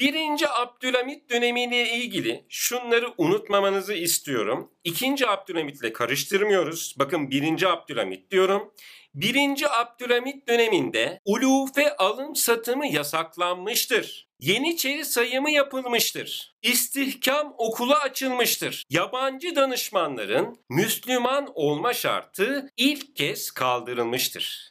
Birinci Abdülhamit dönemiyle ilgili şunları unutmamanızı istiyorum. İkinci Abdülhamit ile karıştırmıyoruz. Bakın birinci Abdülhamit diyorum. Birinci Abdülhamit döneminde ulufe alım satımı yasaklanmıştır. Yeniçeri sayımı yapılmıştır. İstihkam okulu açılmıştır. Yabancı danışmanların Müslüman olma şartı ilk kez kaldırılmıştır.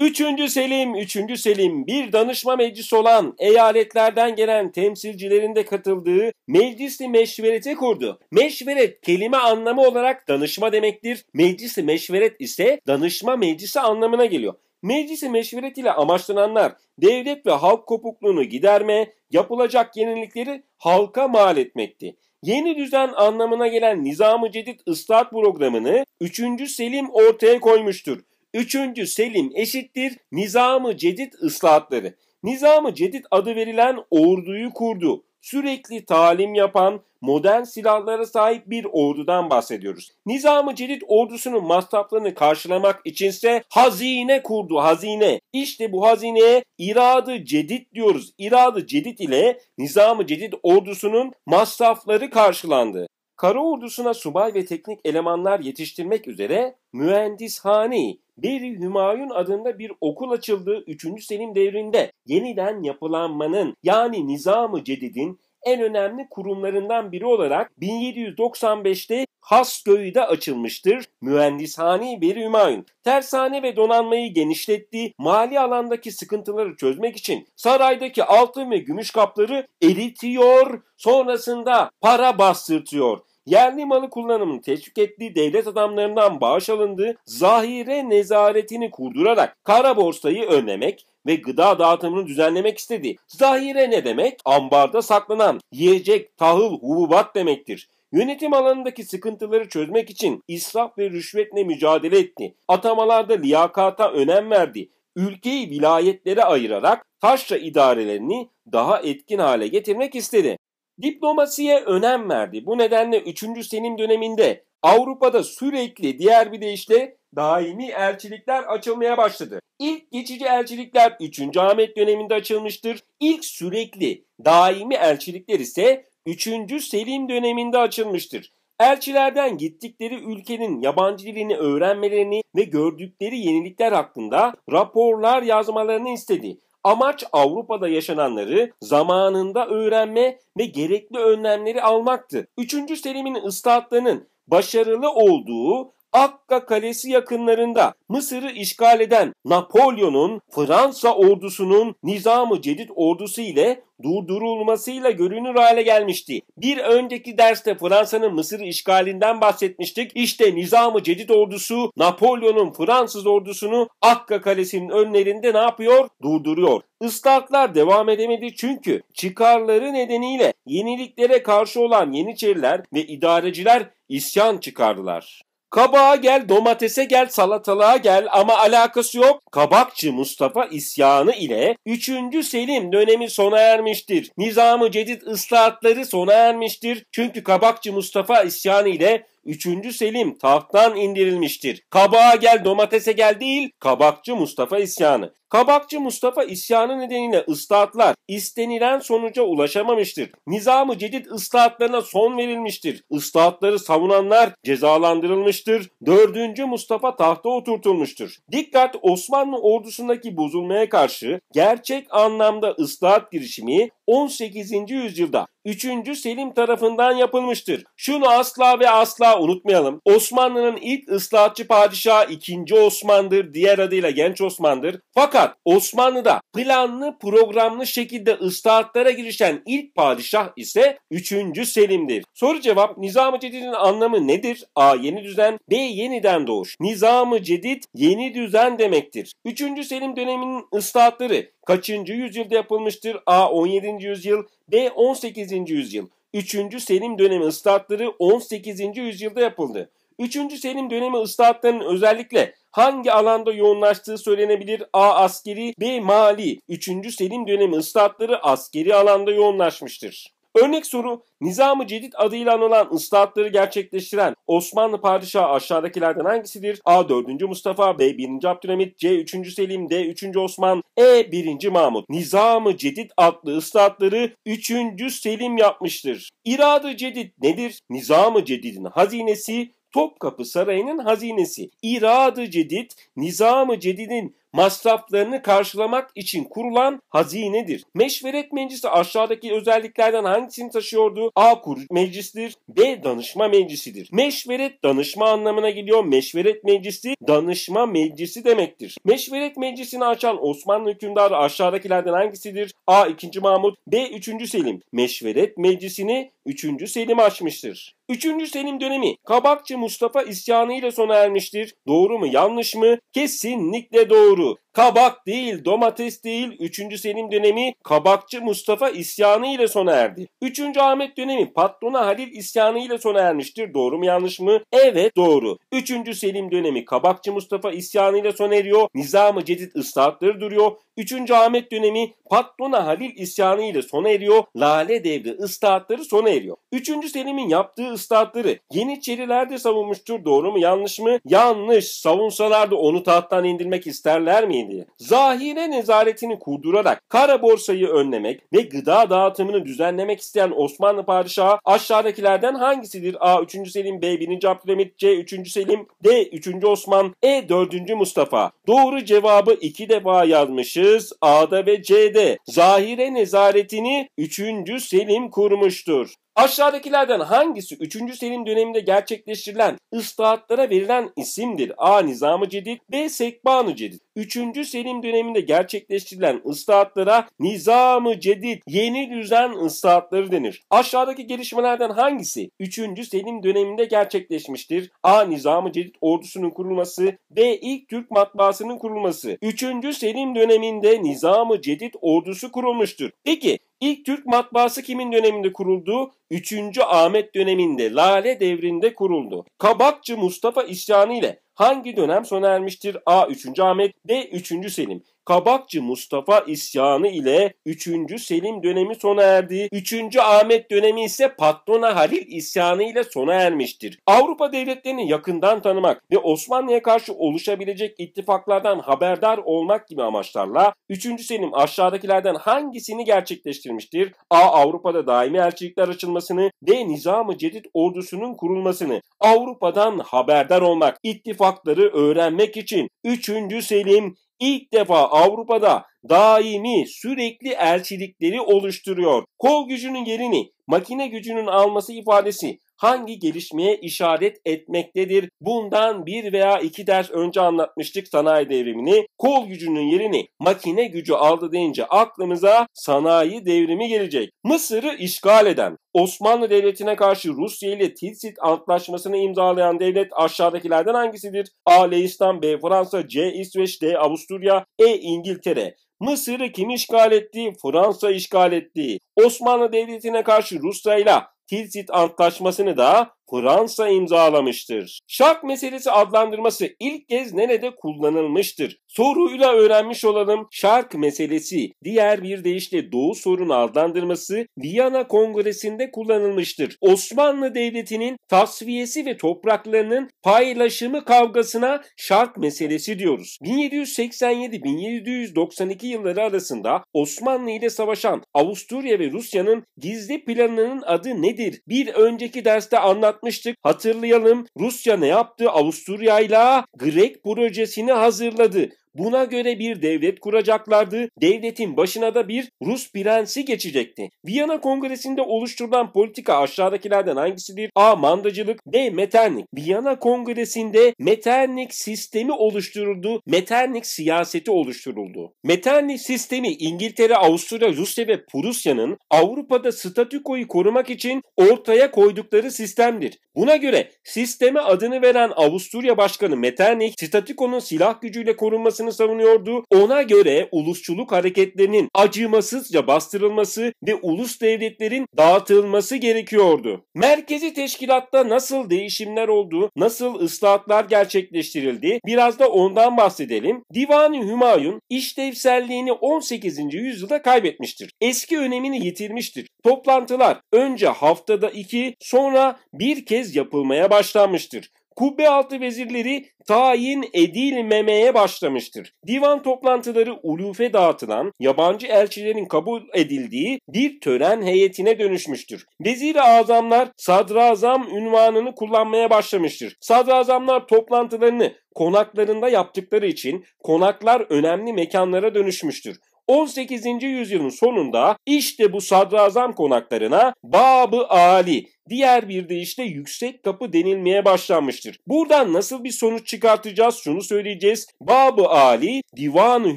Üçüncü Selim, Üçüncü Selim bir danışma meclisi olan eyaletlerden gelen temsilcilerin de katıldığı meclisi meşverete kurdu. Meşveret kelime anlamı olarak danışma demektir. Meclisi meşveret ise danışma meclisi anlamına geliyor. Meclisi meşveret ile amaçlananlar devlet ve halk kopukluğunu giderme, yapılacak yenilikleri halka mal etmekti. Yeni düzen anlamına gelen Nizam-ı Cedid ıslahat programını 3. Selim ortaya koymuştur. Üçüncü Selim eşittir Nizamı Cedid ıslahatları. Nizamı Cedid adı verilen orduyu kurdu. Sürekli talim yapan, modern silahlara sahip bir ordudan bahsediyoruz. nizam Cedid ordusunun masraflarını karşılamak içinse hazine kurdu, hazine. İşte bu hazineye iradı cedid diyoruz. İradı cedid ile nizam Cedid ordusunun masrafları karşılandı. Kara ordusuna subay ve teknik elemanlar yetiştirmek üzere Mühendishani Beri Hümayun adında bir okul açıldığı 3. Selim devrinde yeniden yapılanmanın yani nizamı cedidin en önemli kurumlarından biri olarak 1795'te Hasköy'de açılmıştır. Mühendishane bir ümayun. Tersane ve donanmayı genişletti. Mali alandaki sıkıntıları çözmek için saraydaki altın ve gümüş kapları eritiyor. Sonrasında para bastırtıyor. Yerli malı kullanımını teşvik ettiği devlet adamlarından bağış alındığı zahire nezaretini kurdurarak kara borsayı önlemek ve gıda dağıtımını düzenlemek istedi. Zahire ne demek? Ambarda saklanan yiyecek, tahıl, hububat demektir. Yönetim alanındaki sıkıntıları çözmek için israf ve rüşvetle mücadele etti. Atamalarda liyakata önem verdi. Ülkeyi vilayetlere ayırarak taşra idarelerini daha etkin hale getirmek istedi. Diplomasiye önem verdi. Bu nedenle 3. Selim döneminde Avrupa'da sürekli diğer bir deyişle daimi elçilikler açılmaya başladı. İlk geçici elçilikler 3. Ahmet döneminde açılmıştır. İlk sürekli daimi elçilikler ise 3. Selim döneminde açılmıştır. Elçilerden gittikleri ülkenin yabancı dilini öğrenmelerini ve gördükleri yenilikler hakkında raporlar yazmalarını istedi. Amaç Avrupa'da yaşananları zamanında öğrenme ve gerekli önlemleri almaktı. 3. Selim'in ıslahatlarının başarılı olduğu Akka Kalesi yakınlarında Mısır'ı işgal eden Napolyon'un Fransa ordusunun Nizam-ı Cedid ordusu ile durdurulmasıyla görünür hale gelmişti. Bir önceki derste Fransa'nın Mısır işgalinden bahsetmiştik. İşte Nizam-ı Cedid ordusu Napolyon'un Fransız ordusunu Akka Kalesi'nin önlerinde ne yapıyor? Durduruyor. Islaklar devam edemedi çünkü çıkarları nedeniyle yeniliklere karşı olan Yeniçeriler ve idareciler isyan çıkardılar. Kabağa gel, domatese gel, salatalığa gel ama alakası yok. Kabakçı Mustafa isyanı ile 3. Selim dönemi sona ermiştir. Nizamı Cedid ıslahatları sona ermiştir. Çünkü Kabakçı Mustafa isyanı ile Üçüncü Selim tahttan indirilmiştir. Kabağa gel domatese gel değil kabakçı Mustafa isyanı. Kabakçı Mustafa isyanı nedeniyle ıslahatlar istenilen sonuca ulaşamamıştır. Nizamı Cedid ıslahatlarına son verilmiştir. Islahatları savunanlar cezalandırılmıştır. Dördüncü Mustafa tahta oturtulmuştur. Dikkat Osmanlı ordusundaki bozulmaya karşı gerçek anlamda ıslahat girişimi 18. yüzyılda 3. Selim tarafından yapılmıştır. Şunu asla ve asla unutmayalım. Osmanlı'nın ilk ıslahatçı padişahı 2. Osman'dır, diğer adıyla Genç Osman'dır. Fakat Osmanlı'da planlı programlı şekilde ıslahatlara girişen ilk padişah ise 3. Selim'dir. Soru cevap Nizam-ı Cedid'in anlamı nedir? A. Yeni düzen B. Yeniden doğuş. Nizam-ı Cedid yeni düzen demektir. 3. Selim döneminin ıslahatları Kaçıncı yüzyılda yapılmıştır? A. 17. yüzyıl B. 18. yüzyıl 3. Selim dönemi ıslahatları 18. yüzyılda yapıldı. 3. Selim dönemi ıslahatlarının özellikle hangi alanda yoğunlaştığı söylenebilir? A. Askeri B. Mali 3. Selim dönemi ıslahatları askeri alanda yoğunlaşmıştır. Örnek soru Nizam-ı Cedid adıyla anılan ıslahatları gerçekleştiren Osmanlı padişahı aşağıdakilerden hangisidir? A. 4. Mustafa, B. 1. Abdülhamit, C. 3. Selim, D. 3. Osman, E. 1. Mahmut. Nizam-ı Cedid adlı ıslahatları 3. Selim yapmıştır. İrad-ı Cedid nedir? Nizam-ı Cedid'in hazinesi Topkapı Sarayı'nın hazinesi. İrad-ı Cedid, Nizam-ı Cedid'in masraflarını karşılamak için kurulan hazinedir. Meşveret meclisi aşağıdaki özelliklerden hangisini taşıyordu? A. Kurucu meclisidir. B. Danışma meclisidir. Meşveret danışma anlamına geliyor. Meşveret meclisi danışma meclisi demektir. Meşveret meclisini açan Osmanlı hükümdarı aşağıdakilerden hangisidir? A. 2. Mahmut B. 3. Selim. Meşveret meclisini 3. Selim açmıştır. 3. Selim dönemi Kabakçı Mustafa isyanıyla sona ermiştir. Doğru mu yanlış mı? Kesinlikle doğru. Kabak değil, domates değil, Üçüncü Selim dönemi kabakçı Mustafa isyanı ile sona erdi. 3. Ahmet dönemi patrona Halil isyanı ile sona ermiştir. Doğru mu yanlış mı? Evet doğru. Üçüncü Selim dönemi kabakçı Mustafa isyanı ile sona eriyor. Nizam-ı Cedid ıslahatları duruyor. Üçüncü Ahmet dönemi patrona Halil isyanı ile sona eriyor. Lale devri ıslahatları sona eriyor. 3. Selim'in yaptığı ıslahatları Yeniçeriler de savunmuştur. Doğru mu yanlış mı? Yanlış. Savunsalar da onu tahttan indirmek isterler miydi? diye. Zahire nezaretini kurdurarak kara borsayı önlemek ve gıda dağıtımını düzenlemek isteyen Osmanlı padişahı aşağıdakilerden hangisidir? A. 3. Selim, B. 1. Abdülhamit, C. 3. Selim, D. 3. Osman, E. 4. Mustafa. Doğru cevabı iki defa yazmışız. A'da ve C'de. Zahire nezaretini 3. Selim kurmuştur. Aşağıdakilerden hangisi 3. Selim döneminde gerçekleştirilen ıslahatlara verilen isimdir? A. Nizam-ı Cedid B. Sekban-ı Cedid 3. Selim döneminde gerçekleştirilen ıslahatlara Nizam-ı Cedid yeni düzen ıslahatları denir. Aşağıdaki gelişmelerden hangisi 3. Selim döneminde gerçekleşmiştir? A. Nizam-ı Cedid ordusunun kurulması B. İlk Türk matbaasının kurulması 3. Selim döneminde Nizam-ı Cedid ordusu kurulmuştur. Peki İlk Türk matbaası kimin döneminde kuruldu? 3. Ahmet döneminde, Lale devrinde kuruldu. Kabakçı Mustafa isyanı ile hangi dönem sona ermiştir? A. 3. Ahmet, B. 3. Selim. Kabakçı Mustafa isyanı ile 3. Selim dönemi sona erdi. 3. Ahmet dönemi ise Patrona Halil isyanı ile sona ermiştir. Avrupa devletlerini yakından tanımak ve Osmanlı'ya karşı oluşabilecek ittifaklardan haberdar olmak gibi amaçlarla 3. Selim aşağıdakilerden hangisini gerçekleştirmiştir? A. Avrupa'da daimi elçilikler açılmasını, B. Nizam-ı Cedid ordusunun kurulmasını, Avrupa'dan haberdar olmak, ittifakları öğrenmek için 3. Selim ilk defa Avrupa'da daimi sürekli elçilikleri oluşturuyor. Kol gücünün yerini makine gücünün alması ifadesi hangi gelişmeye işaret etmektedir? Bundan bir veya iki ders önce anlatmıştık sanayi devrimini. Kol gücünün yerini makine gücü aldı deyince aklımıza sanayi devrimi gelecek. Mısır'ı işgal eden, Osmanlı Devleti'ne karşı Rusya ile Tilsit Antlaşması'nı imzalayan devlet aşağıdakilerden hangisidir? A. Leistan, B. Fransa, C. İsveç, D. Avusturya, E. İngiltere. Mısır'ı kim işgal etti? Fransa işgal etti. Osmanlı Devleti'ne karşı Rusya'yla Tilsit Antlaşması'nı da Fransa imzalamıştır. Şark meselesi adlandırması ilk kez nerede kullanılmıştır? Soruyla öğrenmiş olalım. Şark meselesi diğer bir deyişle Doğu sorunu adlandırması Viyana Kongresi'nde kullanılmıştır. Osmanlı Devleti'nin tasfiyesi ve topraklarının paylaşımı kavgasına şark meselesi diyoruz. 1787-1792 yılları arasında Osmanlı ile savaşan Avusturya ve Rusya'nın gizli planının adı nedir? Bir önceki derste anlat anlatmıştık. Hatırlayalım Rusya ne yaptı? Avusturya'yla Grek projesini hazırladı. Buna göre bir devlet kuracaklardı. Devletin başına da bir Rus prensi geçecekti. Viyana Kongresi'nde oluşturulan politika aşağıdakilerden hangisidir? A. Mandacılık B. Metternik. Viyana Kongresi'nde Metternik sistemi oluşturuldu. Metternik siyaseti oluşturuldu. Metternik sistemi İngiltere, Avusturya, Rusya ve Prusya'nın Avrupa'da statükoyu korumak için ortaya koydukları sistemdir. Buna göre sisteme adını veren Avusturya Başkanı Metternich, statükonun silah gücüyle korunmasını iddiasını savunuyordu. Ona göre ulusçuluk hareketlerinin acımasızca bastırılması ve ulus devletlerin dağıtılması gerekiyordu. Merkezi teşkilatta nasıl değişimler oldu, nasıl ıslahatlar gerçekleştirildi biraz da ondan bahsedelim. Divan-ı Hümayun işlevselliğini 18. yüzyılda kaybetmiştir. Eski önemini yitirmiştir. Toplantılar önce haftada iki sonra bir kez yapılmaya başlanmıştır kubbealtı vezirleri tayin edilmemeye başlamıştır. Divan toplantıları ulufe dağıtılan, yabancı elçilerin kabul edildiği bir tören heyetine dönüşmüştür. vezir azamlar sadrazam ünvanını kullanmaya başlamıştır. Sadrazamlar toplantılarını konaklarında yaptıkları için konaklar önemli mekanlara dönüşmüştür. 18. yüzyılın sonunda işte bu sadrazam konaklarına Babı Ali diğer bir deyişle yüksek kapı denilmeye başlanmıştır. Buradan nasıl bir sonuç çıkartacağız şunu söyleyeceğiz. Babı Ali Divan-ı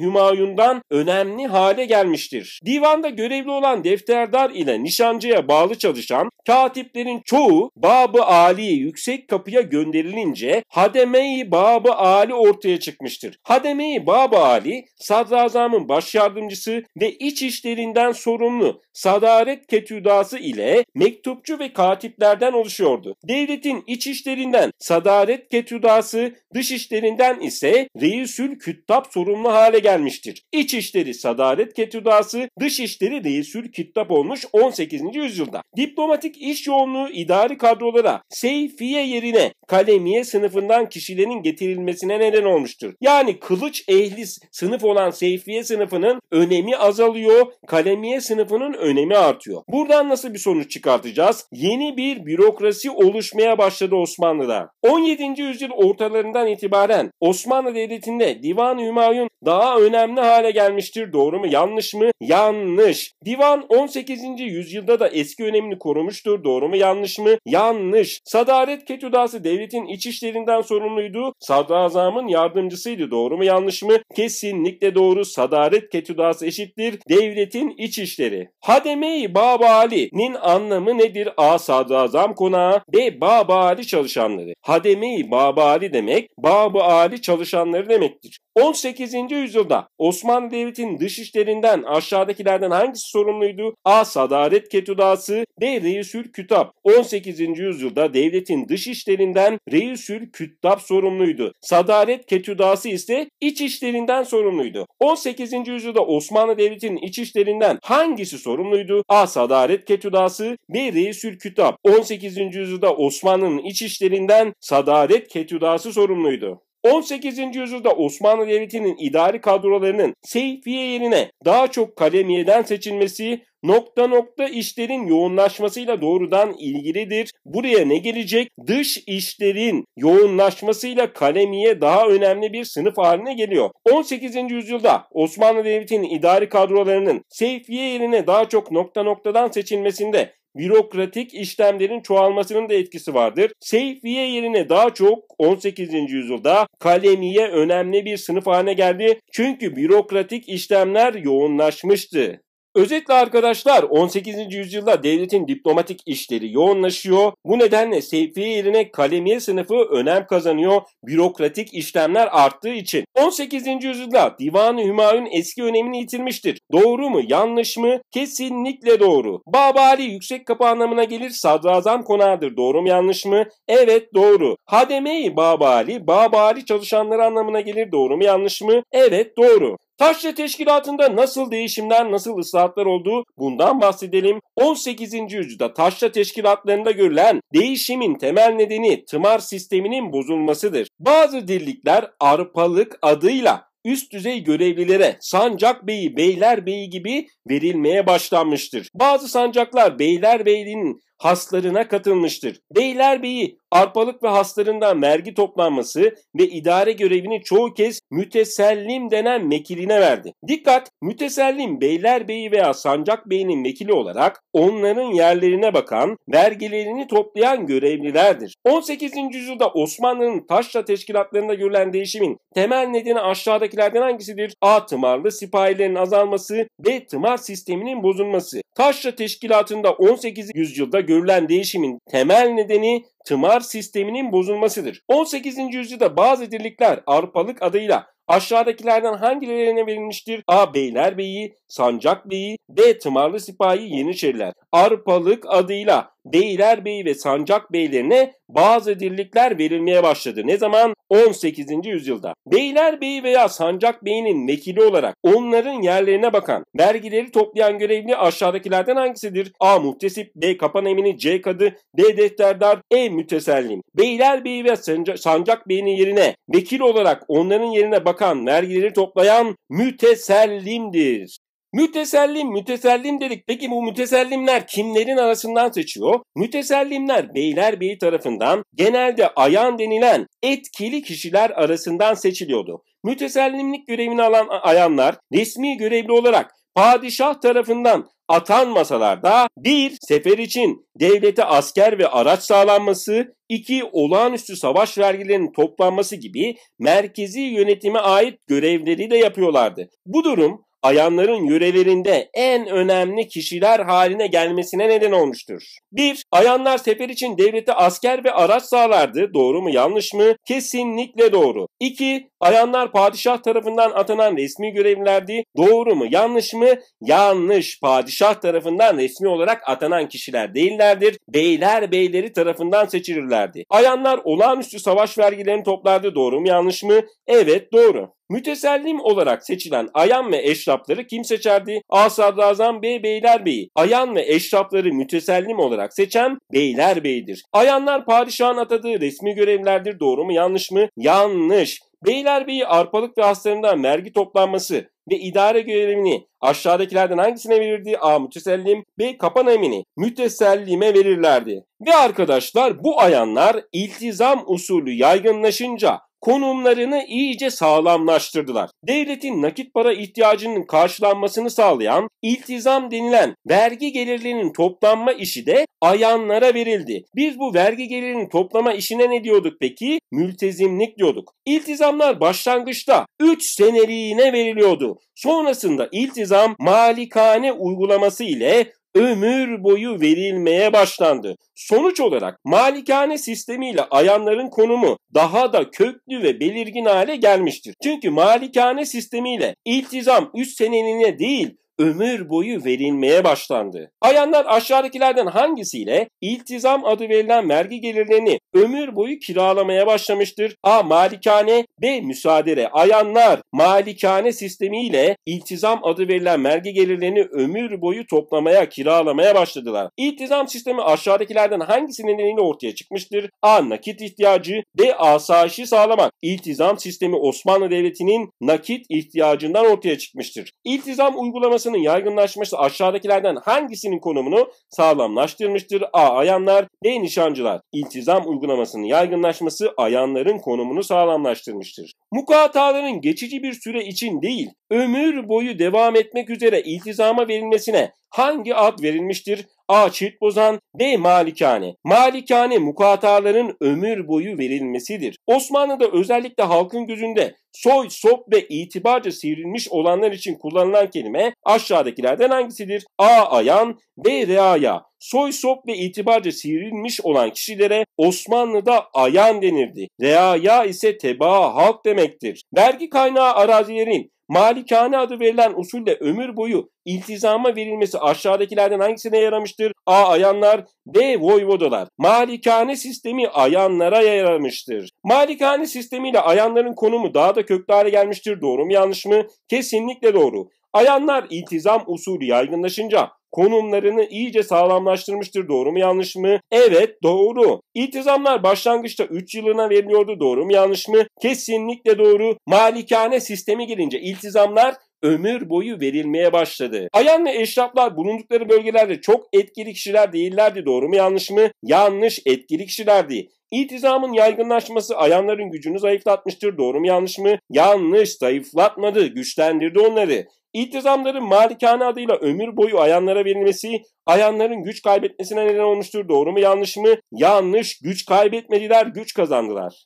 Hümayun'dan önemli hale gelmiştir. Divanda görevli olan defterdar ile nişancıya bağlı çalışan katiplerin çoğu Babı Ali'ye yüksek kapıya gönderilince Hademe-i Babı Ali ortaya çıkmıştır. Hademe-i Babı Ali sadrazamın baş yardımcısı ve iç işlerinden sorumlu sadaret ketüdası ile mektupçu ve katip katiplerden oluşuyordu. Devletin iç işlerinden sadaret ketüdası, dış işlerinden ise reisül küttab sorumlu hale gelmiştir. İç işleri sadaret ketüdası, dış işleri reisül küttab olmuş 18. yüzyılda. Diplomatik iş yoğunluğu idari kadrolara seyfiye yerine kalemiye sınıfından kişilerin getirilmesine neden olmuştur. Yani kılıç ehli sınıf olan seyfiye sınıfının önemi azalıyor, kalemiye sınıfının önemi artıyor. Buradan nasıl bir sonuç çıkartacağız? Yeni bir bürokrasi oluşmaya başladı Osmanlı'da. 17. yüzyıl ortalarından itibaren Osmanlı Devleti'nde Divan Hümayun daha önemli hale gelmiştir. Doğru mu? Yanlış mı? Yanlış. Divan 18. yüzyılda da eski önemini korumuştur. Doğru mu? Yanlış mı? Yanlış. Sadaret Ketüdası devletin iç işlerinden sorumluydu. Sadrazamın yardımcısıydı. Doğru mu? Yanlış mı? Kesinlikle doğru. Sadaret Ketüdası eşittir. Devletin iç işleri. Hademe-i Babali'nin anlamı nedir? A. Sadaret Sadrazam Konağı ve bab Ali çalışanları. Hademe-i bab Ali demek bab Ali çalışanları demektir. 18. yüzyılda Osmanlı Devleti'nin dış işlerinden aşağıdakilerden hangisi sorumluydu? A. Sadaret Ketudası B. Reisül Kütap 18. yüzyılda devletin dış işlerinden Reisül Kütap sorumluydu. Sadaret Ketudası ise iç işlerinden sorumluydu. 18. yüzyılda Osmanlı Devleti'nin iç işlerinden hangisi sorumluydu? A. Sadaret Ketudası B. Reisül Kütap Üsküdar 18. yüzyılda Osmanlı'nın iç işlerinden sadaret ketüdası sorumluydu. 18. yüzyılda Osmanlı Devleti'nin idari kadrolarının seyfiye yerine daha çok kalemiyeden seçilmesi nokta nokta işlerin yoğunlaşmasıyla doğrudan ilgilidir. Buraya ne gelecek? Dış işlerin yoğunlaşmasıyla kalemiye daha önemli bir sınıf haline geliyor. 18. yüzyılda Osmanlı Devleti'nin idari kadrolarının seyfiye yerine daha çok nokta noktadan seçilmesinde bürokratik işlemlerin çoğalmasının da etkisi vardır. Seyfiye yerine daha çok 18. yüzyılda kalemiye önemli bir sınıf haline geldi. Çünkü bürokratik işlemler yoğunlaşmıştı. Özetle arkadaşlar 18. yüzyılda devletin diplomatik işleri yoğunlaşıyor. Bu nedenle seyfiye yerine kalemiye sınıfı önem kazanıyor bürokratik işlemler arttığı için. 18. yüzyılda Divan-ı Hümayun eski önemini yitirmiştir. Doğru mu yanlış mı? Kesinlikle doğru. Babali yüksek kapı anlamına gelir sadrazam konağıdır. Doğru mu yanlış mı? Evet doğru. Hademe-i Babali, Babali çalışanları anlamına gelir. Doğru mu yanlış mı? Evet doğru. Taşça Teşkilatı'nda nasıl değişimler, nasıl ıslahatlar olduğu bundan bahsedelim. 18. yüzyılda taşça teşkilatlarında görülen değişimin temel nedeni tımar sisteminin bozulmasıdır. Bazı dirlikler arpalık adıyla üst düzey görevlilere sancak beyi, beyler beyi gibi verilmeye başlanmıştır. Bazı sancaklar beyler beyliğinin haslarına katılmıştır. Beylerbeyi arpalık ve haslarından vergi toplanması ve idare görevini çoğu kez mütesellim denen mekiline verdi. Dikkat! Mütesellim Beylerbeyi veya Sancak beyinin mekili olarak onların yerlerine bakan, vergilerini toplayan görevlilerdir. 18. yüzyılda Osmanlı'nın taşra teşkilatlarında görülen değişimin temel nedeni aşağıdakilerden hangisidir? A. Tımarlı sipahilerin azalması B. Tımar sisteminin bozulması. Taşra teşkilatında 18. yüzyılda görülen değişimin temel nedeni tımar sisteminin bozulmasıdır. 18. yüzyılda bazı dirlikler Avrupalık adıyla Aşağıdakilerden hangilerine verilmiştir? A. Beylerbeyi, Sancakbeyi, B. Tımarlı Sipahi Yeniçeriler. Arpalık adıyla beyler beyi ve sancak beylerine bazı dirlikler verilmeye başladı. Ne zaman? 18. yüzyılda. Beyler beyi veya sancak beyinin vekili olarak onların yerlerine bakan, vergileri toplayan görevli aşağıdakilerden hangisidir? A. Muhtesip, B. Kapan emini, C. Kadı, D. Defterdar, E. Mütesellim. Beyler beyi ve sancak beyinin yerine vekil olarak onların yerine bakan, vergileri toplayan mütesellimdir. Mütesellim, mütesellim dedik. Peki bu mütesellimler kimlerin arasından seçiyor? Mütesellimler Beylerbeyi tarafından genelde ayan denilen etkili kişiler arasından seçiliyordu. Mütesellimlik görevini alan ayanlar resmi görevli olarak padişah tarafından atanmasalar da bir Sefer için devlete asker ve araç sağlanması, iki Olağanüstü savaş vergilerinin toplanması gibi merkezi yönetime ait görevleri de yapıyorlardı. Bu durum ayanların yörelerinde en önemli kişiler haline gelmesine neden olmuştur. 1. Ayanlar sefer için devlete asker ve araç sağlardı. Doğru mu yanlış mı? Kesinlikle doğru. 2. Ayanlar padişah tarafından atanan resmi görevlilerdi. Doğru mu yanlış mı? Yanlış. Padişah tarafından resmi olarak atanan kişiler değillerdir. Beyler beyleri tarafından seçilirlerdi. Ayanlar olağanüstü savaş vergilerini toplardı. Doğru mu yanlış mı? Evet doğru. Mütesellim olarak seçilen ayan ve eşrapları kim seçerdi? A. Sadrazam B. Beylerbeyi. Ayan ve eşrapları mütesellim olarak seçen Beylerbeyi'dir. Ayanlar padişahın atadığı resmi görevlerdir. Doğru mu yanlış mı? Yanlış. Beylerbeyi arpalık ve hastalarından mergi toplanması ve idare görevini aşağıdakilerden hangisine verirdi? A. Mütesellim B. Kapan emini mütesellime verirlerdi. Ve arkadaşlar bu ayanlar iltizam usulü yaygınlaşınca konumlarını iyice sağlamlaştırdılar. Devletin nakit para ihtiyacının karşılanmasını sağlayan iltizam denilen vergi gelirlerinin toplanma işi de ayanlara verildi. Biz bu vergi gelirinin toplama işine ne diyorduk peki? Mültezimlik diyorduk. İltizamlar başlangıçta 3 seneliğine veriliyordu. Sonrasında iltizam malikane uygulaması ile ömür boyu verilmeye başlandı. Sonuç olarak malikane sistemiyle ayanların konumu daha da köklü ve belirgin hale gelmiştir. Çünkü malikane sistemiyle iltizam 3 seneliğine değil ömür boyu verilmeye başlandı. Ayanlar aşağıdakilerden hangisiyle iltizam adı verilen vergi gelirlerini ömür boyu kiralamaya başlamıştır? A. Malikane B. Müsaadere Ayanlar malikane sistemiyle iltizam adı verilen vergi gelirlerini ömür boyu toplamaya, kiralamaya başladılar. İltizam sistemi aşağıdakilerden hangisi nedeniyle ortaya çıkmıştır? A. Nakit ihtiyacı B. Asayişi sağlamak. İltizam sistemi Osmanlı Devleti'nin nakit ihtiyacından ortaya çıkmıştır. İltizam uygulamasının yapısının yaygınlaşması aşağıdakilerden hangisinin konumunu sağlamlaştırmıştır? A. Ayanlar B. Nişancılar. İltizam uygulamasının yaygınlaşması ayanların konumunu sağlamlaştırmıştır. Mukataların geçici bir süre için değil, ömür boyu devam etmek üzere iltizama verilmesine hangi ad verilmiştir? A. Çift bozan D. Malikane. Malikane mukatarların ömür boyu verilmesidir. Osmanlı'da özellikle halkın gözünde soy, sop ve itibarca sivrilmiş olanlar için kullanılan kelime aşağıdakilerden hangisidir? A. Ayan B. Reaya. Soy, sop ve itibarca sivrilmiş olan kişilere Osmanlı'da ayan denirdi. Reaya ise tebaa halk demektir. Vergi kaynağı arazilerin Malikane adı verilen usulle ömür boyu iltizama verilmesi aşağıdakilerden hangisine yaramıştır? A. Ayanlar B. Voyvodalar. Malikane sistemi ayanlara yaramıştır. Malikane sistemiyle ayanların konumu daha da köklü hale gelmiştir. Doğru mu yanlış mı? Kesinlikle doğru. Ayanlar iltizam usulü yaygınlaşınca konumlarını iyice sağlamlaştırmıştır. Doğru mu yanlış mı? Evet doğru. İltizamlar başlangıçta 3 yılına veriliyordu. Doğru mu yanlış mı? Kesinlikle doğru. Malikane sistemi gelince, iltizamlar ömür boyu verilmeye başladı. Ayan ve eşraflar bulundukları bölgelerde çok etkili kişiler değillerdi. Doğru mu yanlış mı? Yanlış etkili kişilerdi. İltizamın yaygınlaşması ayanların gücünü zayıflatmıştır. Doğru mu yanlış mı? Yanlış zayıflatmadı, güçlendirdi onları. İltizamların malikane adıyla ömür boyu ayanlara verilmesi, ayanların güç kaybetmesine neden olmuştur. Doğru mu yanlış mı? Yanlış. Güç kaybetmediler, güç kazandılar.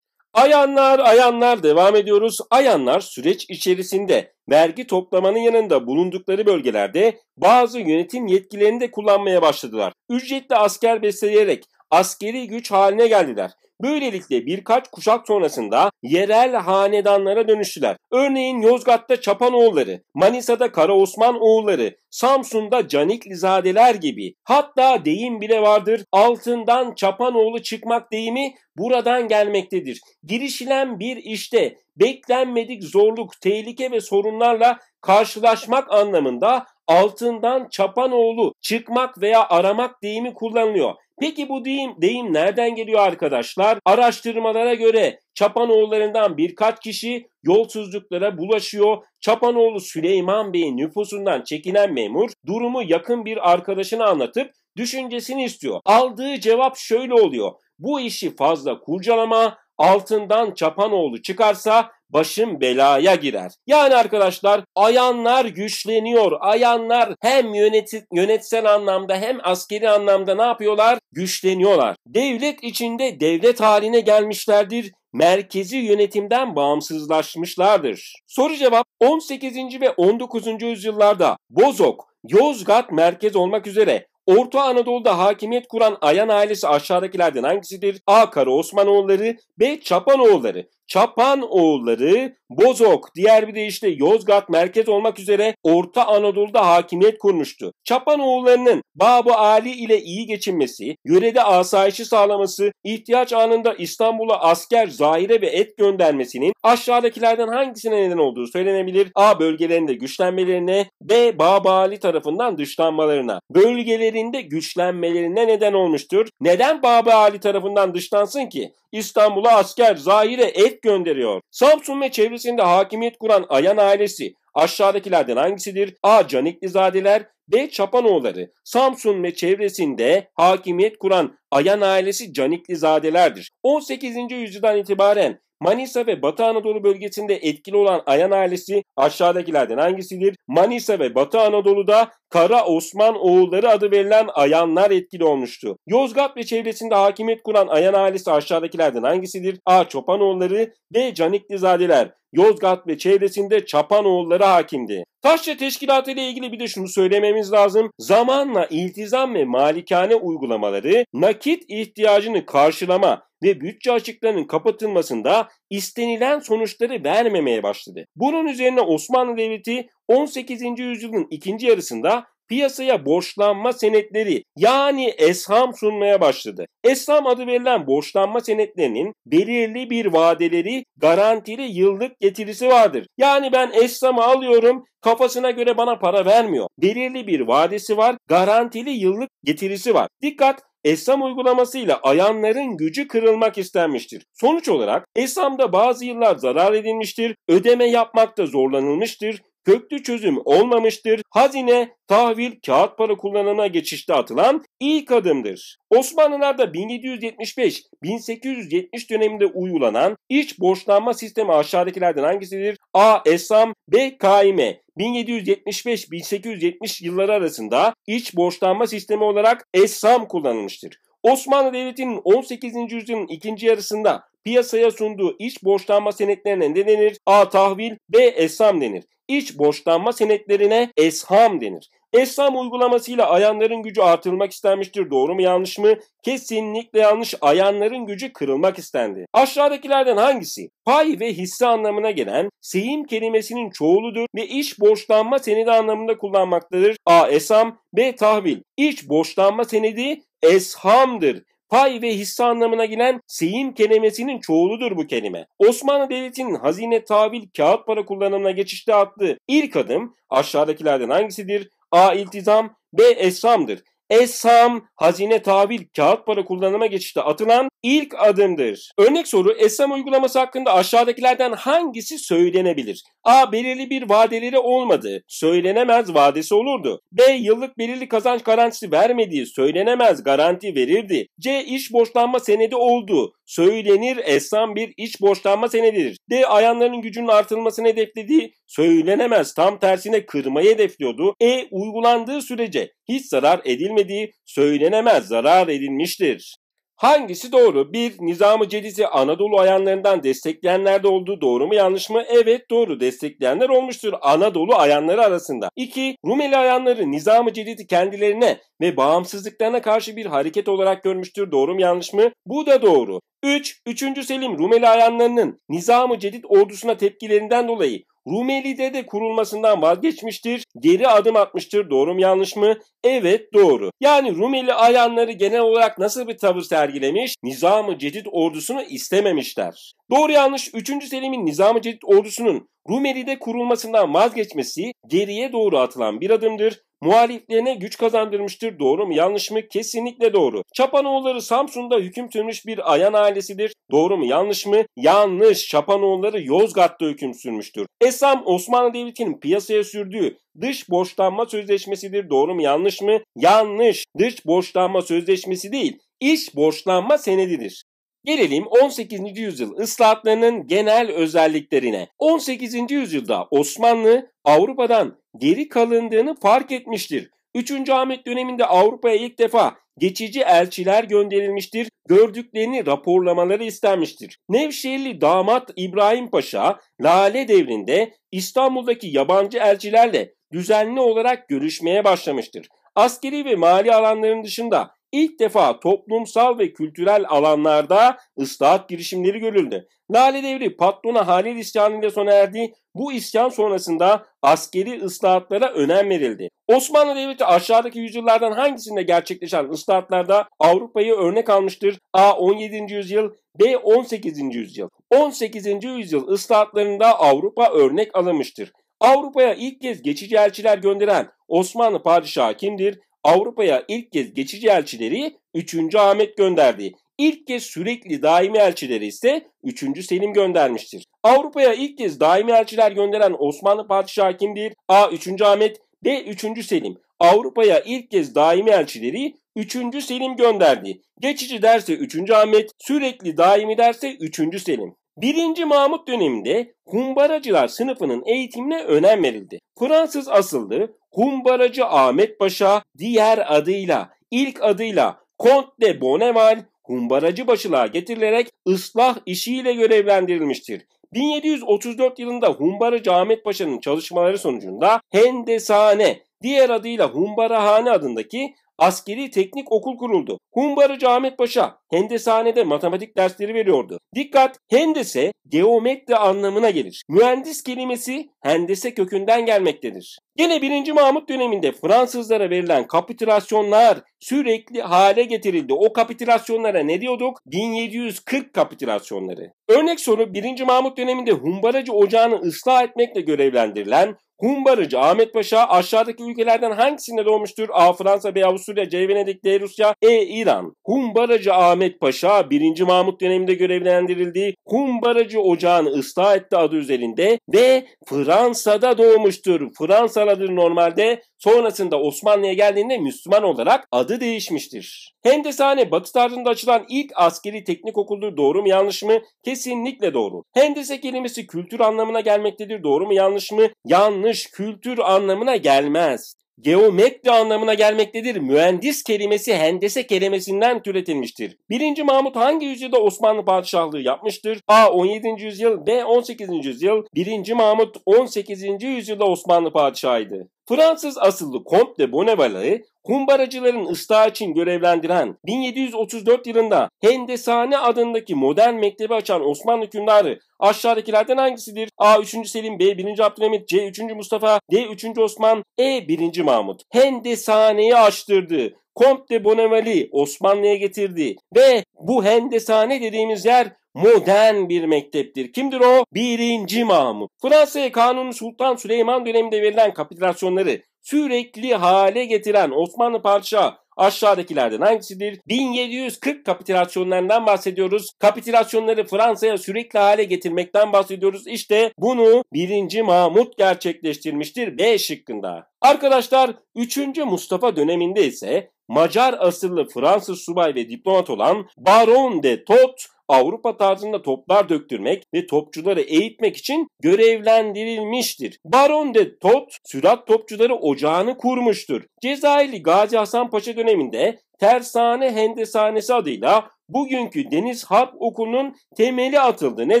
Ayanlar, ayanlar devam ediyoruz. Ayanlar süreç içerisinde vergi toplamanın yanında bulundukları bölgelerde bazı yönetim yetkilerini de kullanmaya başladılar. Ücretli asker besleyerek askeri güç haline geldiler. Böylelikle birkaç kuşak sonrasında yerel hanedanlara dönüştüler. Örneğin Yozgat'ta Çapanoğulları, Manisa'da Kara Osmanoğulları, Samsun'da Caniklizadeler gibi. Hatta deyim bile vardır. Altından Çapanoğlu çıkmak deyimi buradan gelmektedir. Girişilen bir işte beklenmedik zorluk, tehlike ve sorunlarla karşılaşmak anlamında altından Çapanoğlu çıkmak veya aramak deyimi kullanılıyor. Peki bu deyim, deyim nereden geliyor arkadaşlar? Araştırmalara göre Çapanoğullarından birkaç kişi yolsuzluklara bulaşıyor. Çapanoğlu Süleyman Bey'in nüfusundan çekinen memur durumu yakın bir arkadaşına anlatıp düşüncesini istiyor. Aldığı cevap şöyle oluyor. Bu işi fazla kurcalama, altından Çapanoğlu çıkarsa başım belaya girer. Yani arkadaşlar ayanlar güçleniyor. Ayanlar hem yönetit, yönetsel anlamda hem askeri anlamda ne yapıyorlar? Güçleniyorlar. Devlet içinde devlet haline gelmişlerdir merkezi yönetimden bağımsızlaşmışlardır. Soru cevap 18. ve 19. yüzyıllarda Bozok, Yozgat merkez olmak üzere Orta Anadolu'da hakimiyet kuran Ayan ailesi aşağıdakilerden hangisidir? A. Kara Osmanoğulları, B. Çapanoğulları. Çapan oğulları, Bozok, diğer bir deyişle Yozgat merkez olmak üzere Orta Anadolu'da hakimiyet kurmuştu. Çapan oğullarının Babu Ali ile iyi geçinmesi, yörede asayişi sağlaması, ihtiyaç anında İstanbul'a asker, zahire ve et göndermesinin aşağıdakilerden hangisine neden olduğu söylenebilir. A. Bölgelerinde güçlenmelerine, B. Babu Ali tarafından dışlanmalarına, bölgelerinde güçlenmelerine neden olmuştur. Neden Babu Ali tarafından dışlansın ki? İstanbul'a asker, zahire, et gönderiyor. Samsun ve çevresinde hakimiyet kuran Ayan ailesi aşağıdakilerden hangisidir? A. Caniklizadeler B. Çapanoğulları. Samsun ve çevresinde hakimiyet kuran Ayan ailesi Caniklizadelerdir. 18. yüzyıldan itibaren Manisa ve Batı Anadolu bölgesinde etkili olan Ayan ailesi aşağıdakilerden hangisidir? Manisa ve Batı Anadolu'da Kara Osman oğulları adı verilen Ayanlar etkili olmuştu. Yozgat ve çevresinde hakimiyet kuran Ayan ailesi aşağıdakilerden hangisidir? A. oğulları, B. Caniklizadeler. Yozgat ve çevresinde Çapan oğulları hakimdi. Taşça teşkilatı ile ilgili bir de şunu söylememiz lazım. Zamanla iltizam ve malikane uygulamaları nakit ihtiyacını karşılama ve bütçe açıklarının kapatılmasında istenilen sonuçları vermemeye başladı. Bunun üzerine Osmanlı Devleti 18. yüzyılın ikinci yarısında piyasaya borçlanma senetleri yani esham sunmaya başladı. Esham adı verilen borçlanma senetlerinin belirli bir vadeleri garantili yıllık getirisi vardır. Yani ben eshamı alıyorum kafasına göre bana para vermiyor. Belirli bir vadesi var garantili yıllık getirisi var. Dikkat Esam uygulamasıyla ayanların gücü kırılmak istenmiştir. Sonuç olarak Esam'da bazı yıllar zarar edilmiştir, ödeme yapmakta zorlanılmıştır, köklü çözüm olmamıştır. Hazine, tahvil, kağıt para kullanımına geçişte atılan ilk adımdır. Osmanlılarda 1775-1870 döneminde uygulanan iç borçlanma sistemi aşağıdakilerden hangisidir? A. Esam B. Kaime 1775-1870 yılları arasında iç borçlanma sistemi olarak ESAM kullanılmıştır. Osmanlı Devleti'nin 18. yüzyılın ikinci yarısında piyasaya sunduğu iç borçlanma senetlerine ne denir? A. Tahvil B. Esham denir. İç borçlanma senetlerine esham denir. Esham uygulamasıyla ayanların gücü artırılmak istenmiştir. Doğru mu yanlış mı? Kesinlikle yanlış. Ayanların gücü kırılmak istendi. Aşağıdakilerden hangisi? Pay ve hisse anlamına gelen seyim kelimesinin çoğuludur ve iç borçlanma senedi anlamında kullanmaktadır. A. Esam B. Tahvil. İç borçlanma senedi eshamdır. Pay ve hisse anlamına gelen seyim kelimesinin çoğuludur bu kelime. Osmanlı Devleti'nin hazine tahvil kağıt para kullanımına geçişte attığı ilk adım aşağıdakilerden hangisidir? A. iltizam B. Esramdır. Esam hazine tahvil kağıt para kullanıma geçişte atılan ilk adımdır. Örnek soru Esam uygulaması hakkında aşağıdakilerden hangisi söylenebilir? A. Belirli bir vadeleri olmadı. Söylenemez vadesi olurdu. B. Yıllık belirli kazanç garantisi vermediği söylenemez garanti verirdi. C. İş borçlanma senedi oldu. Söylenir Esam bir iş borçlanma senedidir. D. Ayanların gücünün artırılmasını hedeflediği söylenemez tam tersine kırmayı hedefliyordu. E. Uygulandığı sürece hiç zarar edilmediği söylenemez zarar edilmiştir. Hangisi doğru? Bir, Nizam-ı Cediz'i Anadolu ayanlarından destekleyenler de oldu. Doğru mu yanlış mı? Evet doğru destekleyenler olmuştur Anadolu ayanları arasında. İki, Rumeli ayanları Nizam-ı Cedid'i kendilerine ve bağımsızlıklarına karşı bir hareket olarak görmüştür. Doğru mu yanlış mı? Bu da doğru. 3. Üç, 3. Selim Rumeli ayanlarının Nizam-ı Cedid ordusuna tepkilerinden dolayı Rumeli'de de kurulmasından vazgeçmiştir, geri adım atmıştır. Doğru mu yanlış mı? Evet doğru. Yani Rumeli ayanları genel olarak nasıl bir tavır sergilemiş? Nizamı Cedid ordusunu istememişler. Doğru yanlış 3. Selim'in Nizamı Cedid ordusunun Rumeli'de kurulmasından vazgeçmesi geriye doğru atılan bir adımdır muhaliflerine güç kazandırmıştır. Doğru mu? Yanlış mı? Kesinlikle doğru. Çapanoğulları Samsun'da hüküm sürmüş bir ayan ailesidir. Doğru mu? Yanlış mı? Yanlış. Çapanoğulları Yozgat'ta hüküm sürmüştür. Esam Osmanlı Devleti'nin piyasaya sürdüğü dış borçlanma sözleşmesidir. Doğru mu? Yanlış mı? Yanlış. Dış borçlanma sözleşmesi değil, iş borçlanma senedidir. Gelelim 18. yüzyıl ıslahatlarının genel özelliklerine. 18. yüzyılda Osmanlı Avrupa'dan geri kalındığını fark etmiştir. 3. Ahmet döneminde Avrupa'ya ilk defa geçici elçiler gönderilmiştir, gördüklerini raporlamaları istenmiştir. Nevşehirli damat İbrahim Paşa, Lale devrinde İstanbul'daki yabancı elçilerle düzenli olarak görüşmeye başlamıştır. Askeri ve mali alanların dışında İlk defa toplumsal ve kültürel alanlarda ıslahat girişimleri görüldü. Lale devri patrona Halil isyanıyla sona erdi. Bu isyan sonrasında askeri ıslahatlara önem verildi. Osmanlı Devleti aşağıdaki yüzyıllardan hangisinde gerçekleşen ıslahatlarda Avrupa'yı örnek almıştır? A. 17. yüzyıl B. 18. yüzyıl 18. yüzyıl ıslahatlarında Avrupa örnek alınmıştır. Avrupa'ya ilk kez geçici elçiler gönderen Osmanlı padişahı kimdir? Avrupa'ya ilk kez geçici elçileri 3. Ahmet gönderdi. İlk kez sürekli daimi elçileri ise 3. Selim göndermiştir. Avrupa'ya ilk kez daimi elçiler gönderen Osmanlı padişahı kimdir? A. 3. Ahmet B. 3. Selim. Avrupa'ya ilk kez daimi elçileri 3. Selim gönderdi. Geçici derse 3. Ahmet, sürekli daimi derse 3. Selim. 1. Mahmut döneminde Humbaracılar sınıfının eğitimine önem verildi. Fransız asıllı Humbaracı Ahmet Paşa diğer adıyla ilk adıyla Kont de Boneval Humbaracı başılığa getirilerek ıslah işiyle görevlendirilmiştir. 1734 yılında Humbaracı Ahmet Paşa'nın çalışmaları sonucunda Hendesane diğer adıyla Humbarahane adındaki askeri teknik okul kuruldu. Humbarıcı Ahmet Paşa hendesanede matematik dersleri veriyordu. Dikkat! Hendese geometre anlamına gelir. Mühendis kelimesi hendese kökünden gelmektedir. Gene 1. Mahmut döneminde Fransızlara verilen kapitülasyonlar sürekli hale getirildi. O kapitülasyonlara ne diyorduk? 1740 kapitülasyonları. Örnek soru 1. Mahmut döneminde Humbaracı Ocağı'nı ıslah etmekle görevlendirilen Kumbaracı Ahmet Paşa aşağıdaki ülkelerden hangisinde doğmuştur? A. Fransa, B. Avusturya, C. Venedik, D. Rusya, E. İran. Kumbaracı Ahmet Paşa 1. Mahmut döneminde görevlendirildi. Kumbaracı ocağını ıslah etti adı üzerinde ve Fransa'da doğmuştur. Fransalıdır normalde sonrasında Osmanlı'ya geldiğinde Müslüman olarak adı değişmiştir. Hem de Hendesane Batı tarzında açılan ilk askeri teknik okuldur. Doğru mu yanlış mı? Kesinlikle doğru. Hendese kelimesi kültür anlamına gelmektedir. Doğru mu yanlış mı? Yanlış inanış, kültür anlamına gelmez. Geometri anlamına gelmektedir. Mühendis kelimesi hendese kelimesinden türetilmiştir. 1. Mahmut hangi yüzyılda Osmanlı padişahlığı yapmıştır? A. 17. yüzyıl B. 18. yüzyıl 1. Mahmut 18. yüzyılda Osmanlı padişahıydı. Fransız asıllı Comte de Bonnevala'yı kumbaracıların ıslahı için görevlendiren 1734 yılında Hendesane adındaki modern mektebi açan Osmanlı hükümdarı aşağıdakilerden hangisidir? A. 3. Selim, B. 1. Abdülhamit, C. 3. Mustafa, D. 3. Osman, E. 1. Mahmut. Hendesaneyi açtırdı. Comte de Bonneval'i Osmanlı'ya getirdi ve bu hendesane dediğimiz yer modern bir mekteptir. Kimdir o? Birinci Mahmut. Fransa'ya Kanuni Sultan Süleyman döneminde verilen kapitülasyonları sürekli hale getiren Osmanlı Padişahı aşağıdakilerden hangisidir? 1740 kapitülasyonlarından bahsediyoruz. Kapitülasyonları Fransa'ya sürekli hale getirmekten bahsediyoruz. İşte bunu 1. Mahmut gerçekleştirmiştir B şıkkında. Arkadaşlar 3. Mustafa döneminde ise Macar asıllı Fransız subay ve diplomat olan Baron de Tot Avrupa tarzında toplar döktürmek ve topçuları eğitmek için görevlendirilmiştir. Baron de Tot, sürat topçuları ocağını kurmuştur. Cezayirli Gazi Hasan Paşa döneminde Tersane Hendesanesi adıyla bugünkü Deniz Harp Okulu'nun temeli atıldı. Ne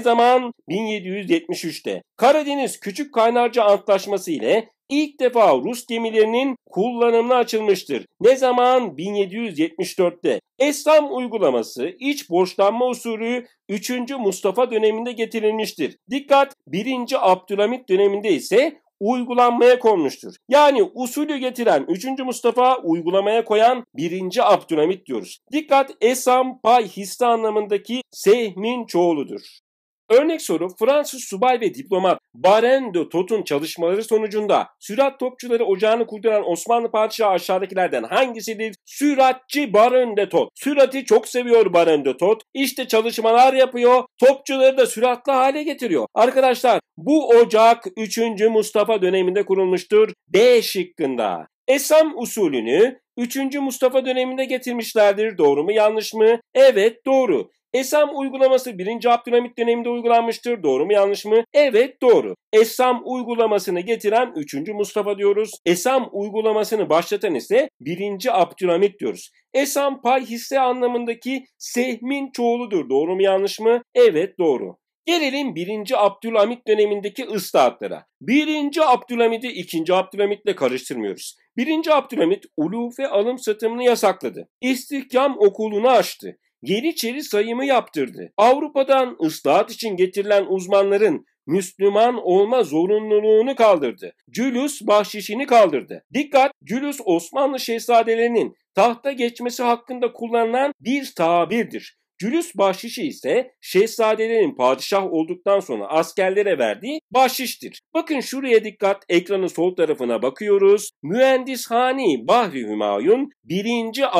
zaman? 1773'te. Karadeniz Küçük Kaynarca Antlaşması ile ilk defa Rus gemilerinin kullanımına açılmıştır. Ne zaman? 1774'te. Eslam uygulaması iç borçlanma usulü 3. Mustafa döneminde getirilmiştir. Dikkat 1. Abdülhamit döneminde ise uygulanmaya konmuştur. Yani usulü getiren 3. Mustafa uygulamaya koyan 1. Abdülhamit diyoruz. Dikkat esam pay hisse anlamındaki sehmin çoğuludur. Örnek soru Fransız subay ve diplomat Baren de Tot'un çalışmaları sonucunda sürat topçuları ocağını kurduran Osmanlı padişahı aşağıdakilerden hangisidir? Süratçi Baren de Tot. Sürati çok seviyor Baren de Tot. İşte çalışmalar yapıyor. Topçuları da süratli hale getiriyor. Arkadaşlar bu ocak 3. Mustafa döneminde kurulmuştur. B şıkkında. Esam usulünü 3. Mustafa döneminde getirmişlerdir. Doğru mu yanlış mı? Evet doğru. Esam uygulaması 1. Abdülhamit döneminde uygulanmıştır. Doğru mu yanlış mı? Evet doğru. Esam uygulamasını getiren 3. Mustafa diyoruz. Esam uygulamasını başlatan ise 1. Abdülhamit diyoruz. Esam pay hisse anlamındaki sehmin çoğuludur. Doğru mu yanlış mı? Evet doğru. Gelelim 1. Abdülhamit dönemindeki ıslahatlara. 1. Abdülhamid'i 2. Abdülhamit'le karıştırmıyoruz. 1. Abdülhamit ulufe alım satımını yasakladı. İstihkam okulunu açtı. Yeniçeri sayımı yaptırdı. Avrupa'dan ıslahat için getirilen uzmanların Müslüman olma zorunluluğunu kaldırdı. Cülüs bahşişini kaldırdı. Dikkat! Cülüs Osmanlı şehzadelerinin tahta geçmesi hakkında kullanılan bir tabirdir. Gülüs bahşişi ise şehzadelerin padişah olduktan sonra askerlere verdiği bahşiştir. Bakın şuraya dikkat ekranın sol tarafına bakıyoruz. Mühendishani Bahri Hümayun 1.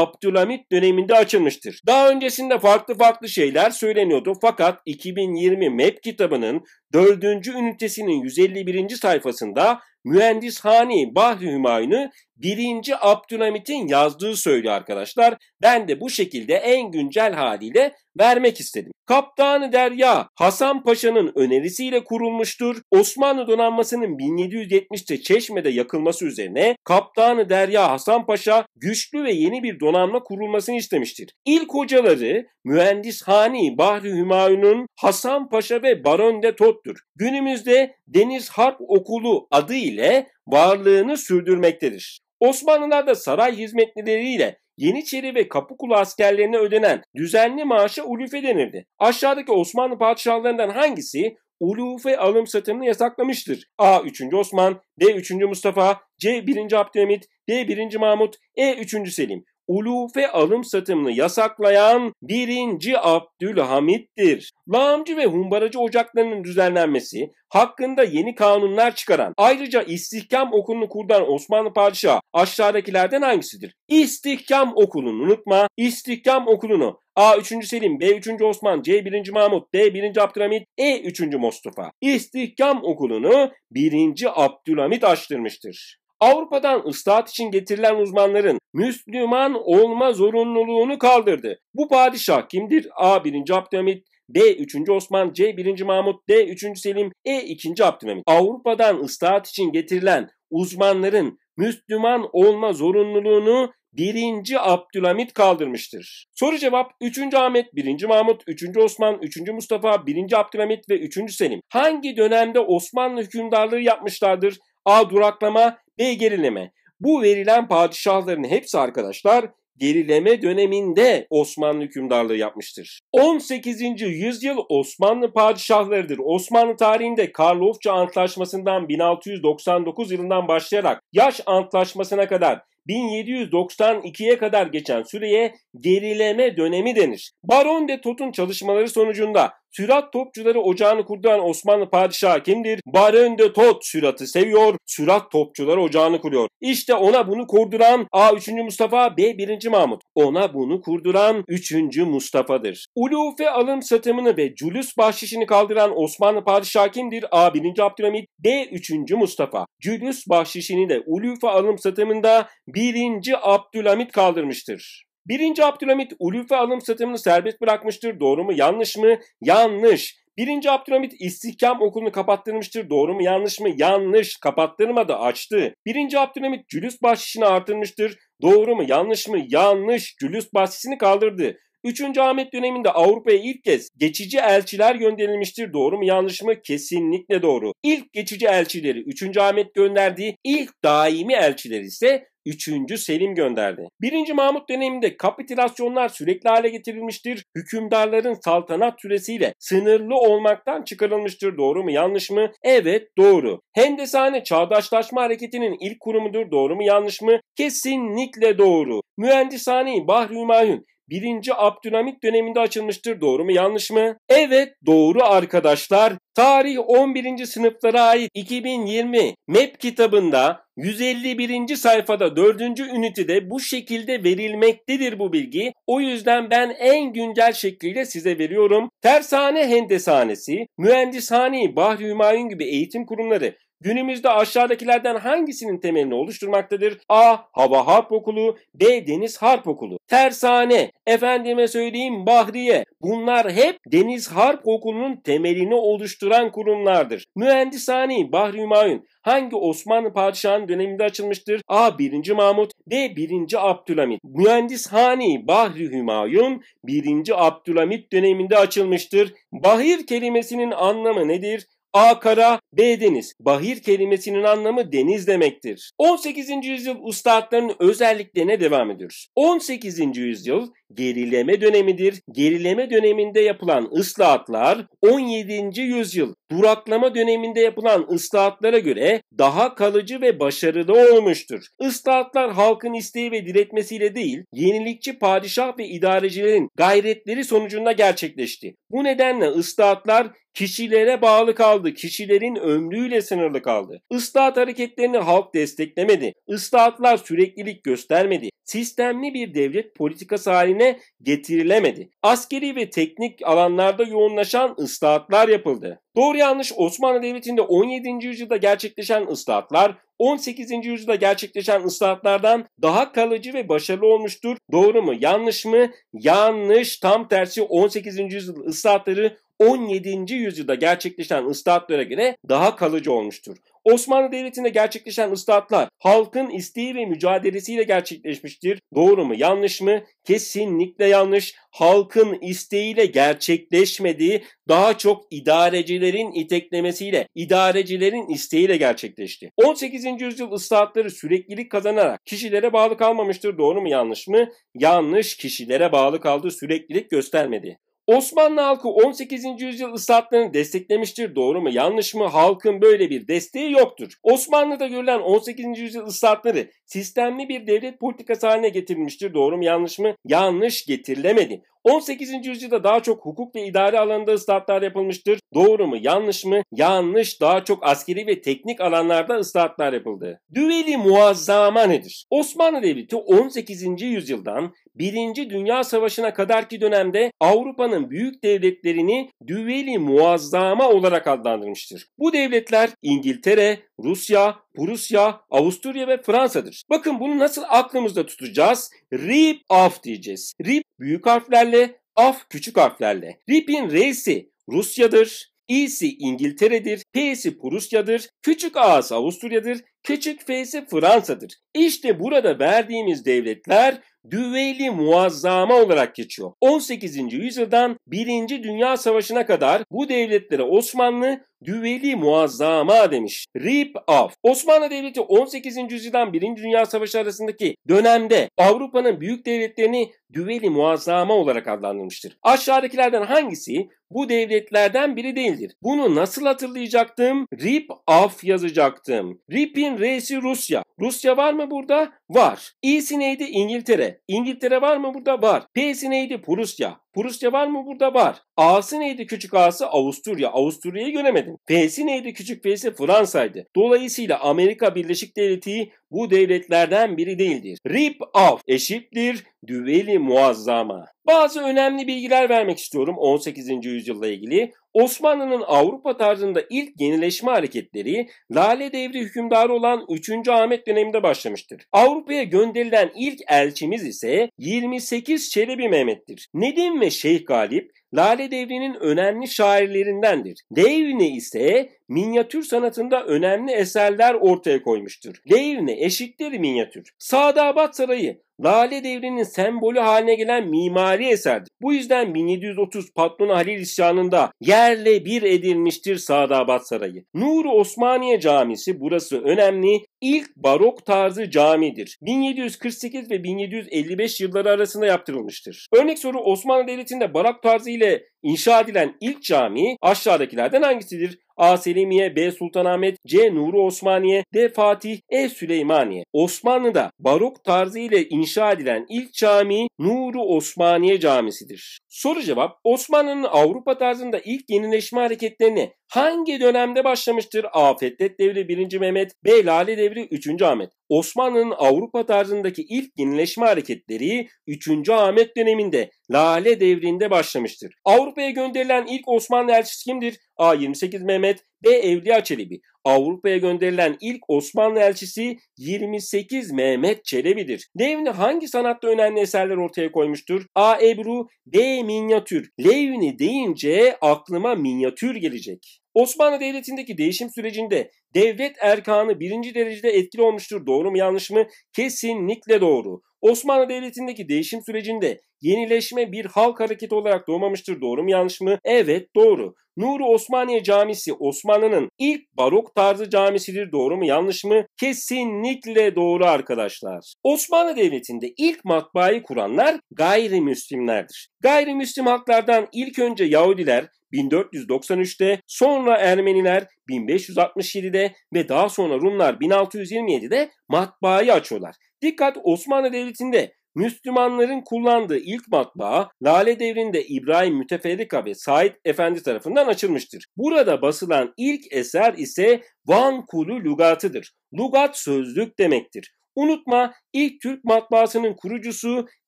Abdülhamit döneminde açılmıştır. Daha öncesinde farklı farklı şeyler söyleniyordu fakat 2020 MEP kitabının 4. ünitesinin 151. sayfasında Mühendishani Bahri Hümayun'u Birinci Abdülhamit'in yazdığı söylüyor arkadaşlar. Ben de bu şekilde en güncel haliyle vermek istedim. Kaptanı Derya Hasan Paşa'nın önerisiyle kurulmuştur. Osmanlı donanmasının 1770'te Çeşme'de yakılması üzerine Kaptanı Derya Hasan Paşa güçlü ve yeni bir donanma kurulmasını istemiştir. İlk hocaları mühendishani Bahri Hümayun'un Hasan Paşa ve Baron de Tot'tur. Günümüzde Deniz Harp Okulu adı ile varlığını sürdürmektedir. Osmanlılar da saray hizmetlileriyle Yeniçeri ve Kapıkulu askerlerine ödenen düzenli maaşa ulufe denirdi. Aşağıdaki Osmanlı padişahlarından hangisi ulufe alım satımını yasaklamıştır? A. 3. Osman, B. 3. Mustafa, C. 1. Abdülhamit, D. 1. Mahmut, E. 3. Selim ulufe alım satımını yasaklayan birinci Abdülhamit'tir. Lağımcı ve humbaracı ocaklarının düzenlenmesi, hakkında yeni kanunlar çıkaran, ayrıca istihkam okulunu kurdan Osmanlı Padişahı aşağıdakilerden hangisidir? İstihkam okulunu unutma, istihkam okulunu A. 3. Selim, B. 3. Osman, C. 1. Mahmut, D. 1. Abdülhamit, E. 3. Mustafa. İstihkam okulunu 1. Abdülhamit açtırmıştır. Avrupa'dan ıslahat için getirilen uzmanların Müslüman olma zorunluluğunu kaldırdı. Bu padişah kimdir? A. 1. Abdülhamit B. 3. Osman, C. 1. Mahmut, D. 3. Selim, E. 2. Abdülhamit. Avrupa'dan ıslahat için getirilen uzmanların Müslüman olma zorunluluğunu 1. Abdülhamit kaldırmıştır. Soru cevap 3. Ahmet, 1. Mahmut, 3. Osman, 3. Mustafa, 1. Abdülhamit ve 3. Selim. Hangi dönemde Osmanlı hükümdarlığı yapmışlardır? A. Duraklama, ve gerileme. Bu verilen padişahların hepsi arkadaşlar gerileme döneminde Osmanlı hükümdarlığı yapmıştır. 18. yüzyıl Osmanlı padişahlarıdır. Osmanlı tarihinde Karlofça Antlaşması'ndan 1699 yılından başlayarak Yaş Antlaşması'na kadar 1792'ye kadar geçen süreye gerileme dönemi denir. Baron de Tot'un çalışmaları sonucunda Sürat topçuları ocağını kurduran Osmanlı padişahı kimdir? Baron de Tot süratı seviyor. Sürat topçuları ocağını kuruyor. İşte ona bunu kurduran A. 3. Mustafa B. 1. Mahmut. Ona bunu kurduran 3. Mustafa'dır. Ulufe alım satımını ve Julius bahşişini kaldıran Osmanlı padişahı kimdir? A. 1. Abdülhamit B. 3. Mustafa. Julius bahşişini de ulufe alım satımında 1. Abdülhamit kaldırmıştır. 1. Abdülhamit ulufe alım satımını serbest bırakmıştır. Doğru mu? Yanlış mı? Yanlış. 1. Abdülhamit istihkam okulunu kapattırmıştır. Doğru mu? Yanlış mı? Yanlış. Kapattırmadı. Açtı. 1. Abdülhamit cülüs bahşişini artırmıştır. Doğru mu? Yanlış mı? Yanlış. Cülüs bahşişini kaldırdı. 3. Ahmet döneminde Avrupa'ya ilk kez geçici elçiler gönderilmiştir. Doğru mu yanlış mı? Kesinlikle doğru. İlk geçici elçileri 3. Ahmet gönderdiği ilk daimi elçiler ise Üçüncü Selim gönderdi. Birinci Mahmut döneminde kapitülasyonlar sürekli hale getirilmiştir. Hükümdarların saltanat süresiyle sınırlı olmaktan çıkarılmıştır. Doğru mu yanlış mı? Evet doğru. Hendesane çağdaşlaşma hareketinin ilk kurumudur. Doğru mu yanlış mı? Kesinlikle doğru. Mühendisane-i Bahri Hümayun 1. Abdülhamit döneminde açılmıştır. Doğru mu yanlış mı? Evet doğru arkadaşlar. Tarih 11. sınıflara ait 2020 MEP kitabında 151. sayfada 4. ünitede bu şekilde verilmektedir bu bilgi. O yüzden ben en güncel şekliyle size veriyorum. Tersane Hendesanesi, Mühendishane-i Bahri Hümayun gibi eğitim kurumları Günümüzde aşağıdakilerden hangisinin temelini oluşturmaktadır? A. Hava Harp Okulu B. Deniz Harp Okulu Tersane, efendime söyleyeyim Bahriye bunlar hep Deniz Harp Okulu'nun temelini oluşturan kurumlardır. Mühendisane, Bahri Hümayun hangi Osmanlı padişahının döneminde açılmıştır? A. 1. Mahmut B. 1. Abdülhamit. Mühendishani Bahri Hümayun 1. Abdülhamit döneminde açılmıştır. Bahir kelimesinin anlamı nedir? A kara, B deniz. Bahir kelimesinin anlamı deniz demektir. 18. yüzyıl ustaatlarının özelliklerine devam ediyoruz. 18. yüzyıl gerileme dönemidir. Gerileme döneminde yapılan ıslahatlar 17. yüzyıl duraklama döneminde yapılan ıslahatlara göre daha kalıcı ve başarılı olmuştur. Islahatlar halkın isteği ve diretmesiyle değil, yenilikçi padişah ve idarecilerin gayretleri sonucunda gerçekleşti. Bu nedenle ıslahatlar kişilere bağlı kaldı. Kişilerin ömrüyle sınırlı kaldı. Islahat hareketlerini halk desteklemedi. Islahatlar süreklilik göstermedi. Sistemli bir devlet politikası haline yerine getirilemedi. Askeri ve teknik alanlarda yoğunlaşan ıslahatlar yapıldı. Doğru yanlış Osmanlı Devleti'nde 17. yüzyılda gerçekleşen ıslahatlar 18. yüzyılda gerçekleşen ıslahatlardan daha kalıcı ve başarılı olmuştur. Doğru mu? Yanlış mı? Yanlış. Tam tersi 18. yüzyıl ıslahatları 17. yüzyılda gerçekleşen ıslahatlara göre daha kalıcı olmuştur. Osmanlı Devleti'nde gerçekleşen ıslahatlar halkın isteği ve mücadelesiyle gerçekleşmiştir. Doğru mu yanlış mı? Kesinlikle yanlış. Halkın isteğiyle gerçekleşmediği daha çok idarecilerin iteklemesiyle, idarecilerin isteğiyle gerçekleşti. 18. yüzyıl ıslahatları süreklilik kazanarak kişilere bağlı kalmamıştır. Doğru mu yanlış mı? Yanlış kişilere bağlı kaldı, süreklilik göstermedi. Osmanlı halkı 18. yüzyıl ıslahatlarını desteklemiştir. Doğru mu yanlış mı? Halkın böyle bir desteği yoktur. Osmanlı'da görülen 18. yüzyıl ıslahatları sistemli bir devlet politikası haline getirilmiştir. Doğru mu yanlış mı? Yanlış getirilemedi. 18. yüzyılda daha çok hukuk ve idare alanında ıslahatlar yapılmıştır. Doğru mu yanlış mı? Yanlış daha çok askeri ve teknik alanlarda ıslahatlar yapıldı. Düveli muazzama nedir? Osmanlı Devleti 18. yüzyıldan 1. Dünya Savaşı'na kadarki dönemde Avrupa'nın büyük devletlerini düveli muazzama olarak adlandırmıştır. Bu devletler İngiltere, Rusya, Prusya, Avusturya ve Fransa'dır. Bakın bunu nasıl aklımızda tutacağız? Rip af diyeceğiz. Rip büyük harflerle, af küçük harflerle. Rip'in reisi Rusya'dır. İ'si İngiltere'dir, P'si Prusya'dır, küçük A'sı Avusturya'dır, küçük F'si Fransa'dır. İşte burada verdiğimiz devletler düveyli muazzama olarak geçiyor. 18. yüzyıldan 1. Dünya Savaşı'na kadar bu devletlere Osmanlı düveli muazzama demiş. Rip off. Osmanlı Devleti 18. yüzyıldan 1. Dünya Savaşı arasındaki dönemde Avrupa'nın büyük devletlerini düveli muazzama olarak adlandırmıştır. Aşağıdakilerden hangisi bu devletlerden biri değildir. Bunu nasıl hatırlayacaktım? Rip off yazacaktım. Rip'in reisi Rusya. Rusya var mı burada? Var. İ'si neydi? İngiltere. İngiltere var mı burada? Var. P'si neydi? Prusya. Prusya var mı burada? Var. A'sı neydi küçük A'sı? Avusturya. Avusturya'yı göremedim. P'si neydi küçük P'si? Fransa'ydı. Dolayısıyla Amerika Birleşik Devleti bu devletlerden biri değildir. Rip off eşittir düveli muazzama. Bazı önemli bilgiler vermek istiyorum 18. yüzyılla ilgili. Osmanlı'nın Avrupa tarzında ilk yenileşme hareketleri Lale Devri hükümdarı olan 3. Ahmet döneminde başlamıştır. Avrupa'ya gönderilen ilk elçimiz ise 28 Çelebi Mehmet'tir. Nedim ve Şeyh Galip Lale devrinin önemli şairlerindendir. Devne ise minyatür sanatında önemli eserler ortaya koymuştur. Devne eşittir minyatür. Sadabat Sarayı Lale devrinin sembolü haline gelen mimari eserdir. Bu yüzden 1730 Patlon Halil isyanında yerle bir edilmiştir Sadabat Sarayı. Nuru Osmaniye Camisi burası önemli ilk barok tarzı camidir. 1748 ve 1755 yılları arasında yaptırılmıştır. Örnek soru Osmanlı Devleti'nde barok tarzı ile İnşa edilen ilk cami aşağıdakilerden hangisidir? A. Selimiye, B. Sultanahmet, C. Nuru Osmaniye, D. Fatih, E. Süleymaniye. Osmanlı'da barok tarzı ile inşa edilen ilk cami Nuru Osmaniye Camisi'dir. Soru cevap Osmanlı'nın Avrupa tarzında ilk yenileşme hareketlerine hangi dönemde başlamıştır? A. Fethet Devri 1. Mehmet, B. Lale Devri 3. Ahmet. Osmanlı'nın Avrupa tarzındaki ilk yenileşme hareketleri 3. Ahmet döneminde Lale devrinde başlamıştır. Avrupa'ya gönderilen ilk Osmanlı elçisi kimdir? A. 28 Mehmet B. Evliya Çelebi. Avrupa'ya gönderilen ilk Osmanlı elçisi 28 Mehmet Çelebi'dir. Levni hangi sanatta önemli eserler ortaya koymuştur? A. Ebru B. Minyatür. Levni deyince aklıma minyatür gelecek. Osmanlı Devleti'ndeki değişim sürecinde devlet erkanı birinci derecede etkili olmuştur. Doğru mu yanlış mı? Kesinlikle doğru. Osmanlı Devleti'ndeki değişim sürecinde yenileşme bir halk hareketi olarak doğmamıştır. Doğru mu yanlış mı? Evet doğru. Nuri Osmaniye Camisi Osmanlı'nın ilk barok tarzı camisidir. Doğru mu yanlış mı? Kesinlikle doğru arkadaşlar. Osmanlı Devleti'nde ilk matbaayı kuranlar gayrimüslimlerdir. Gayrimüslim halklardan ilk önce Yahudiler, 1493'te, sonra Ermeniler 1567'de ve daha sonra Rumlar 1627'de matbaayı açıyorlar. Dikkat Osmanlı Devleti'nde Müslümanların kullandığı ilk matbaa Lale devrinde İbrahim Müteferrika ve Said Efendi tarafından açılmıştır. Burada basılan ilk eser ise Van Kulu Lugatı'dır. Lugat sözlük demektir. Unutma ilk Türk matbaasının kurucusu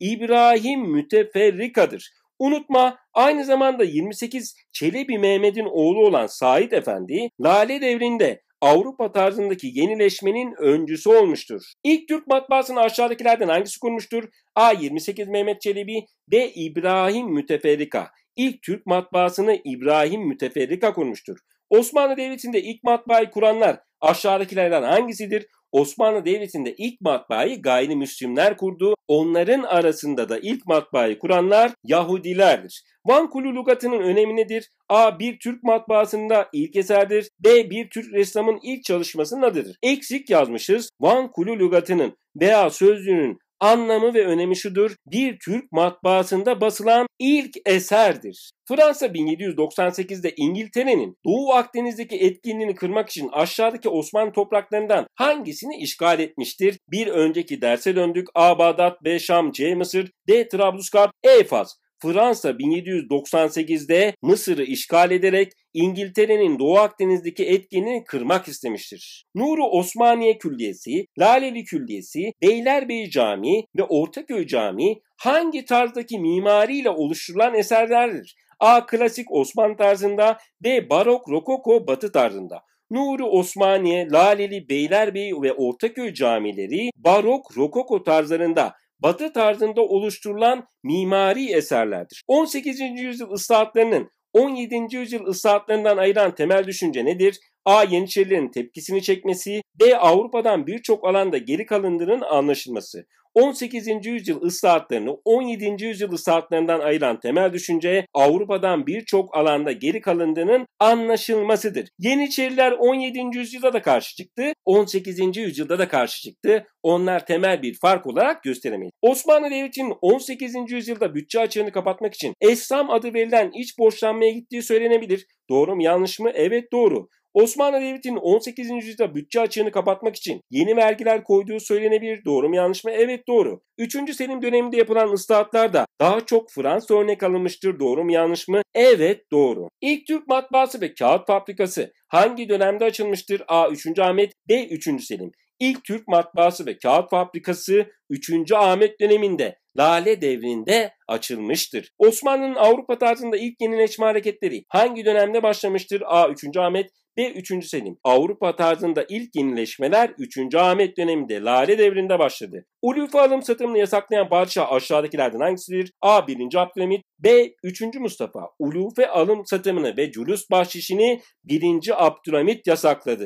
İbrahim Müteferrika'dır. Unutma aynı zamanda 28 Çelebi Mehmet'in oğlu olan Said Efendi Lale devrinde Avrupa tarzındaki yenileşmenin öncüsü olmuştur. İlk Türk matbaasını aşağıdakilerden hangisi kurmuştur? A. 28 Mehmet Çelebi B. İbrahim Müteferrika İlk Türk matbaasını İbrahim Müteferrika kurmuştur. Osmanlı Devleti'nde ilk matbaayı kuranlar aşağıdakilerden hangisidir? Osmanlı Devleti'nde ilk matbaayı gayrimüslimler kurdu. Onların arasında da ilk matbaayı kuranlar Yahudilerdir. Van Kulu lugatının önemi nedir? A. Bir Türk matbaasında ilk eserdir. B. Bir Türk ressamın ilk çalışmasının adıdır. Eksik yazmışız. Van Kulu lügatının veya sözlüğünün Anlamı ve önemi şudur. Bir Türk matbaasında basılan ilk eserdir. Fransa 1798'de İngiltere'nin Doğu Akdeniz'deki etkinliğini kırmak için aşağıdaki Osmanlı topraklarından hangisini işgal etmiştir? Bir önceki derse döndük. A. Bağdat, B. Şam, C. Mısır, D. Trablusgarp, E. Fas. Fransa 1798'de Mısır'ı işgal ederek İngiltere'nin Doğu Akdeniz'deki etkini kırmak istemiştir. Nuru Osmaniye Külliyesi, Laleli Külliyesi, Beylerbeyi Camii ve Ortaköy Camii hangi tarzdaki mimariyle oluşturulan eserlerdir? A. Klasik Osman tarzında, B. Barok, Rokoko, Batı tarzında. Nuri Osmaniye, Laleli, Beylerbeyi ve Ortaköy camileri barok, rokoko tarzlarında batı tarzında oluşturulan mimari eserlerdir. 18. yüzyıl ıslahatlarının 17. yüzyıl ıslahatlarından ayıran temel düşünce nedir? A. Yeniçerilerin tepkisini çekmesi, B. Avrupa'dan birçok alanda geri kalındığının anlaşılması. 18. yüzyıl ıslahatlarını 17. yüzyıl ıslahatlarından ayıran temel düşünce Avrupa'dan birçok alanda geri kalındığının anlaşılmasıdır. Yeniçeriler 17. yüzyılda da karşı çıktı, 18. yüzyılda da karşı çıktı. Onlar temel bir fark olarak gösteremeyiz. Osmanlı Devleti'nin 18. yüzyılda bütçe açığını kapatmak için Essam adı verilen iç borçlanmaya gittiği söylenebilir. Doğru mu yanlış mı? Evet doğru. Osmanlı Devleti'nin 18. yüzyılda bütçe açığını kapatmak için yeni vergiler koyduğu söylenebilir. Doğru mu yanlış mı? Evet doğru. 3. Selim döneminde yapılan ıslahatlar da daha çok Fransa örnek alınmıştır. Doğru mu yanlış mı? Evet doğru. İlk Türk matbaası ve kağıt fabrikası hangi dönemde açılmıştır? A. 3. Ahmet B. 3. Selim. İlk Türk matbaası ve kağıt fabrikası 3. Ahmet döneminde Lale devrinde açılmıştır. Osmanlı'nın Avrupa tarzında ilk yenileşme hareketleri hangi dönemde başlamıştır? A. 3. Ahmet ve 3. Selim. Avrupa tarzında ilk yenileşmeler 3. Ahmet döneminde Lale devrinde başladı. Ulufi alım satımını yasaklayan padişah aşağıdakilerden hangisidir? A. 1. Abdülhamit B. 3. Mustafa. Ulufi alım satımını ve cülüs bahşişini 1. Abdülhamit yasakladı.